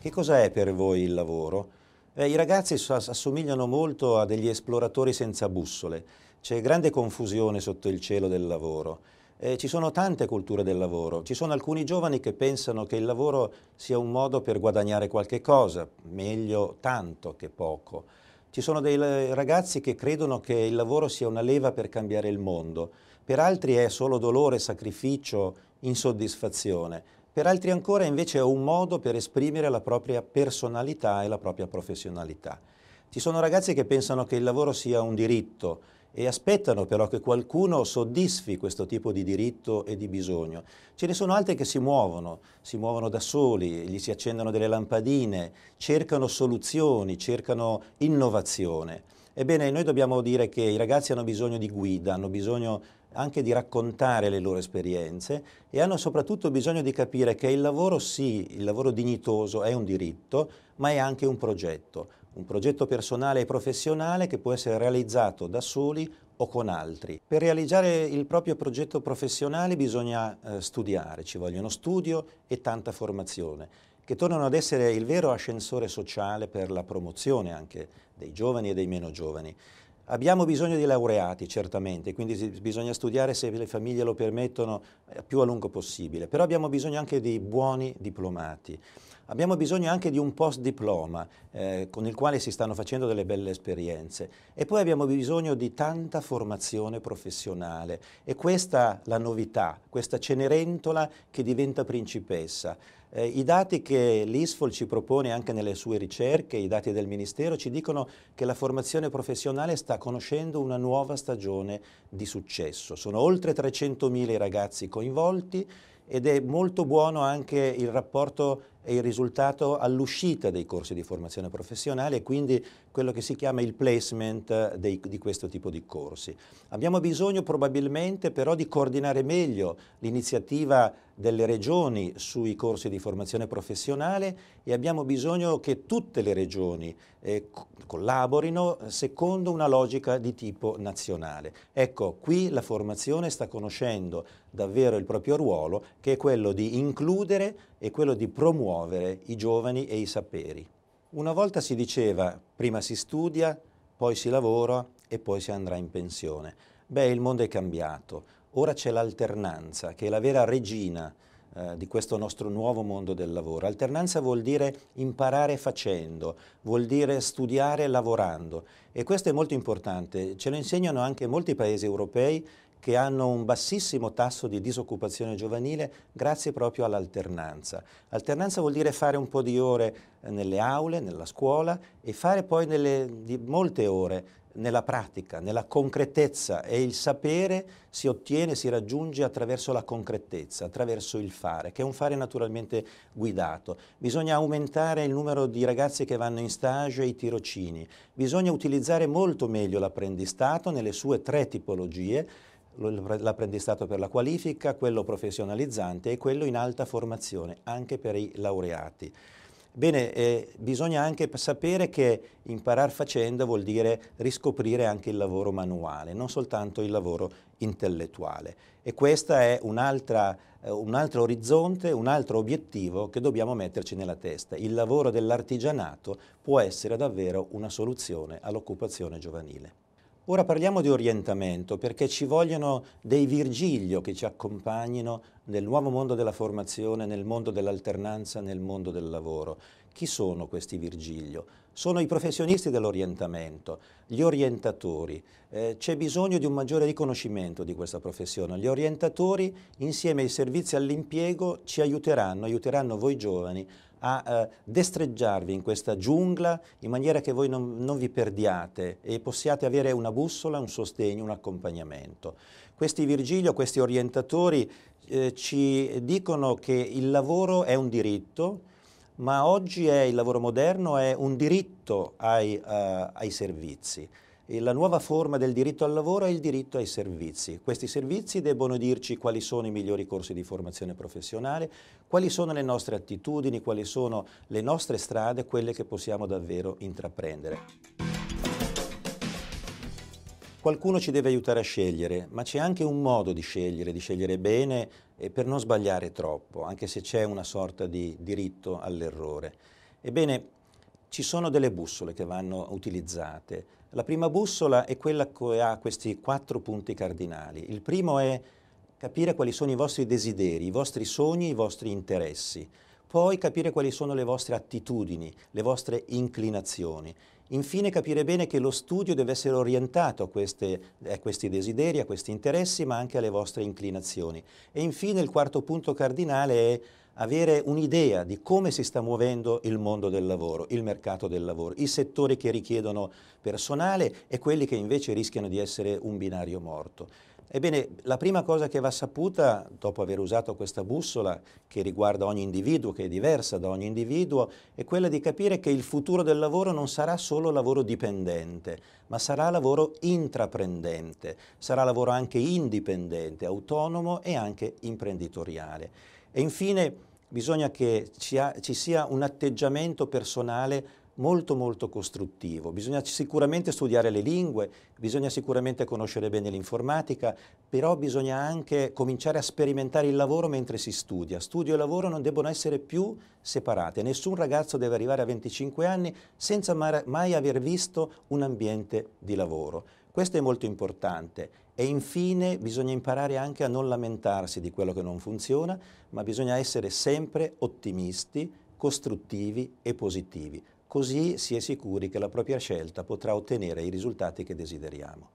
Che cosa è per voi il lavoro? Eh, I ragazzi assomigliano molto a degli esploratori senza bussole. C'è grande confusione sotto il cielo del lavoro. Eh, ci sono tante culture del lavoro, ci sono alcuni giovani che pensano che il lavoro sia un modo per guadagnare qualche cosa, meglio tanto che poco. Ci sono dei ragazzi che credono che il lavoro sia una leva per cambiare il mondo, per altri è solo dolore, sacrificio, insoddisfazione. Per altri ancora invece è un modo per esprimere la propria personalità e la propria professionalità. Ci sono ragazzi che pensano che il lavoro sia un diritto e aspettano però che qualcuno soddisfi questo tipo di diritto e di bisogno. Ce ne sono altri che si muovono, si muovono da soli, gli si accendono delle lampadine, cercano soluzioni, cercano innovazione. Ebbene, noi dobbiamo dire che i ragazzi hanno bisogno di guida, hanno bisogno anche di raccontare le loro esperienze e hanno soprattutto bisogno di capire che il lavoro sì, il lavoro dignitoso è un diritto, ma è anche un progetto, un progetto personale e professionale che può essere realizzato da soli o con altri. Per realizzare il proprio progetto professionale bisogna eh, studiare, ci vogliono studio e tanta formazione che tornano ad essere il vero ascensore sociale per la promozione anche dei giovani e dei meno giovani. Abbiamo bisogno di laureati, certamente, quindi bisogna studiare se le famiglie lo permettono eh, più a lungo possibile, però abbiamo bisogno anche di buoni diplomati. Abbiamo bisogno anche di un post diploma eh, con il quale si stanno facendo delle belle esperienze e poi abbiamo bisogno di tanta formazione professionale e questa la novità, questa Cenerentola che diventa principessa. Eh, I dati che l'ISFOL ci propone anche nelle sue ricerche, i dati del Ministero, ci dicono che la formazione professionale sta conoscendo una nuova stagione di successo. Sono oltre 300.000 i ragazzi coinvolti ed è molto buono anche il rapporto è il risultato all'uscita dei corsi di formazione professionale e quindi quello che si chiama il placement dei, di questo tipo di corsi. Abbiamo bisogno probabilmente però di coordinare meglio l'iniziativa delle regioni sui corsi di formazione professionale e abbiamo bisogno che tutte le regioni eh, collaborino eh, secondo una logica di tipo nazionale. Ecco, qui la formazione sta conoscendo davvero il proprio ruolo che è quello di includere e quello di promuovere i giovani e i saperi. Una volta si diceva prima si studia, poi si lavora e poi si andrà in pensione. Beh, il mondo è cambiato Ora c'è l'alternanza, che è la vera regina eh, di questo nostro nuovo mondo del lavoro. Alternanza vuol dire imparare facendo, vuol dire studiare lavorando e questo è molto importante. Ce lo insegnano anche molti paesi europei che hanno un bassissimo tasso di disoccupazione giovanile grazie proprio all'alternanza. Alternanza vuol dire fare un po' di ore eh, nelle aule, nella scuola e fare poi nelle, molte ore nella pratica, nella concretezza e il sapere si ottiene, si raggiunge attraverso la concretezza, attraverso il fare, che è un fare naturalmente guidato. Bisogna aumentare il numero di ragazzi che vanno in stage e i tirocini, bisogna utilizzare molto meglio l'apprendistato nelle sue tre tipologie, l'apprendistato per la qualifica, quello professionalizzante e quello in alta formazione, anche per i laureati. Bene, eh, bisogna anche sapere che imparare facendo vuol dire riscoprire anche il lavoro manuale, non soltanto il lavoro intellettuale. E questo è un, eh, un altro orizzonte, un altro obiettivo che dobbiamo metterci nella testa. Il lavoro dell'artigianato può essere davvero una soluzione all'occupazione giovanile. Ora parliamo di orientamento perché ci vogliono dei Virgilio che ci accompagnino nel nuovo mondo della formazione, nel mondo dell'alternanza, nel mondo del lavoro. Chi sono questi Virgilio? Sono i professionisti dell'orientamento, gli orientatori. Eh, C'è bisogno di un maggiore riconoscimento di questa professione. Gli orientatori insieme ai servizi all'impiego ci aiuteranno, aiuteranno voi giovani a eh, destreggiarvi in questa giungla in maniera che voi non, non vi perdiate e possiate avere una bussola, un sostegno, un accompagnamento. Questi Virgilio, questi orientatori eh, ci dicono che il lavoro è un diritto, ma oggi è, il lavoro moderno è un diritto ai, uh, ai servizi la nuova forma del diritto al lavoro è il diritto ai servizi. Questi servizi debbono dirci quali sono i migliori corsi di formazione professionale, quali sono le nostre attitudini, quali sono le nostre strade, quelle che possiamo davvero intraprendere. Qualcuno ci deve aiutare a scegliere, ma c'è anche un modo di scegliere, di scegliere bene e per non sbagliare troppo, anche se c'è una sorta di diritto all'errore. Ebbene, ci sono delle bussole che vanno utilizzate, la prima bussola è quella che ha questi quattro punti cardinali. Il primo è capire quali sono i vostri desideri, i vostri sogni, i vostri interessi poi capire quali sono le vostre attitudini, le vostre inclinazioni. Infine capire bene che lo studio deve essere orientato a, queste, a, questi desideri, a questi interessi, ma anche alle vostre inclinazioni. E infine il quarto punto cardinale è avere un'idea di come si sta muovendo il mondo del lavoro, il mercato del lavoro, i settori che richiedono personale e quelli che invece rischiano di essere un binario morto. Ebbene, la prima cosa che va saputa, dopo aver usato questa bussola che riguarda ogni individuo, che è diversa da ogni individuo, è quella di capire che il futuro del lavoro non sarà solo lavoro dipendente, ma sarà lavoro intraprendente, sarà lavoro anche indipendente, autonomo e anche imprenditoriale. E infine bisogna che ci, ha, ci sia un atteggiamento personale molto molto costruttivo. Bisogna sicuramente studiare le lingue, bisogna sicuramente conoscere bene l'informatica, però bisogna anche cominciare a sperimentare il lavoro mentre si studia. Studio e lavoro non debbono essere più separate. Nessun ragazzo deve arrivare a 25 anni senza mai aver visto un ambiente di lavoro. Questo è molto importante. E infine bisogna imparare anche a non lamentarsi di quello che non funziona, ma bisogna essere sempre ottimisti, costruttivi e positivi. Così si è sicuri che la propria scelta potrà ottenere i risultati che desideriamo.